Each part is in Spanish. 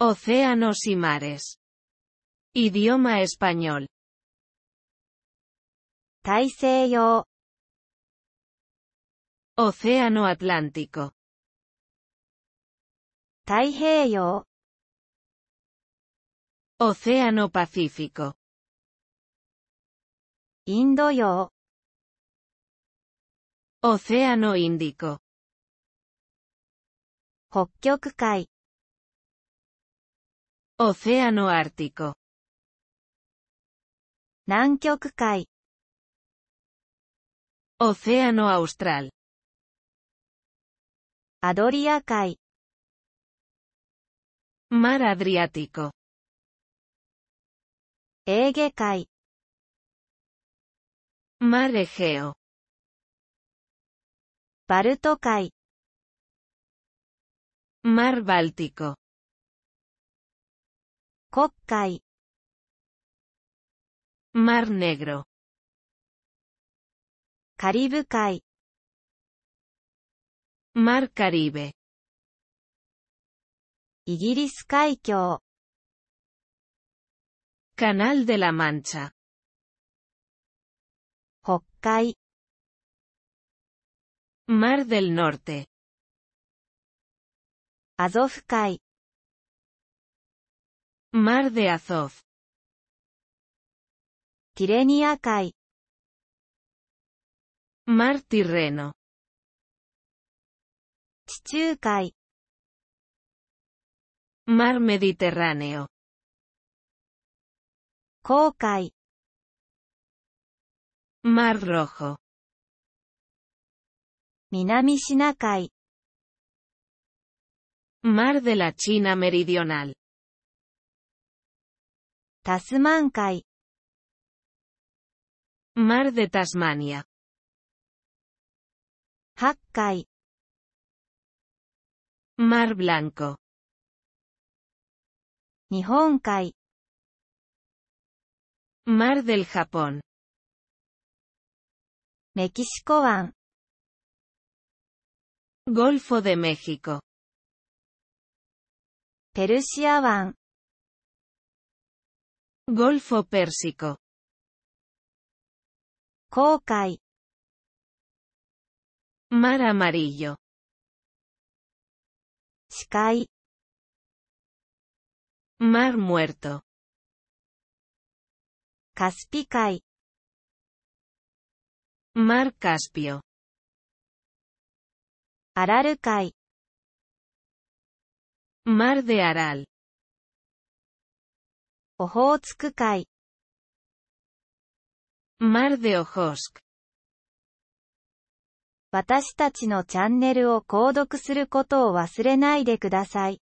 Océanos y mares. Idioma español. Océano Atlántico. Océano Pacífico. インド洋。Océano Índico. Kai Océano Ártico. Nankyokkai. Océano Austral. Kai Mar Adriático. エーゲ海 Mar Egeo. バルト海。マルバルティコ。国海。マルネグロ。カリブ海。マルカリベ。イギリス海峡。カナルデラマンチャ。北海。Mar del Norte. Kai, Mar de Azov. Kai, Mar Tirreno. Kai. Mar Mediterráneo. Kokai. Mar Rojo. Minami kai Mar de la China Meridional. Tasman-kai. Mar de Tasmania. Hakkai. Mar Blanco. Nihonkai. Mar del Japón. Mexicoan. Golfo de México. ペルシア湾 Golfo Pérsico. Cocay. Mar Amarillo. Sky. Mar Muerto. Caspicai. Mar Caspio. アラル海。マルデアラル。オホーツク海。マルデオホースク。私たちのチャンネルを購読することを忘れないでください。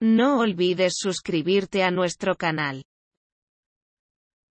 No olvides suscribirte a nuestro canal.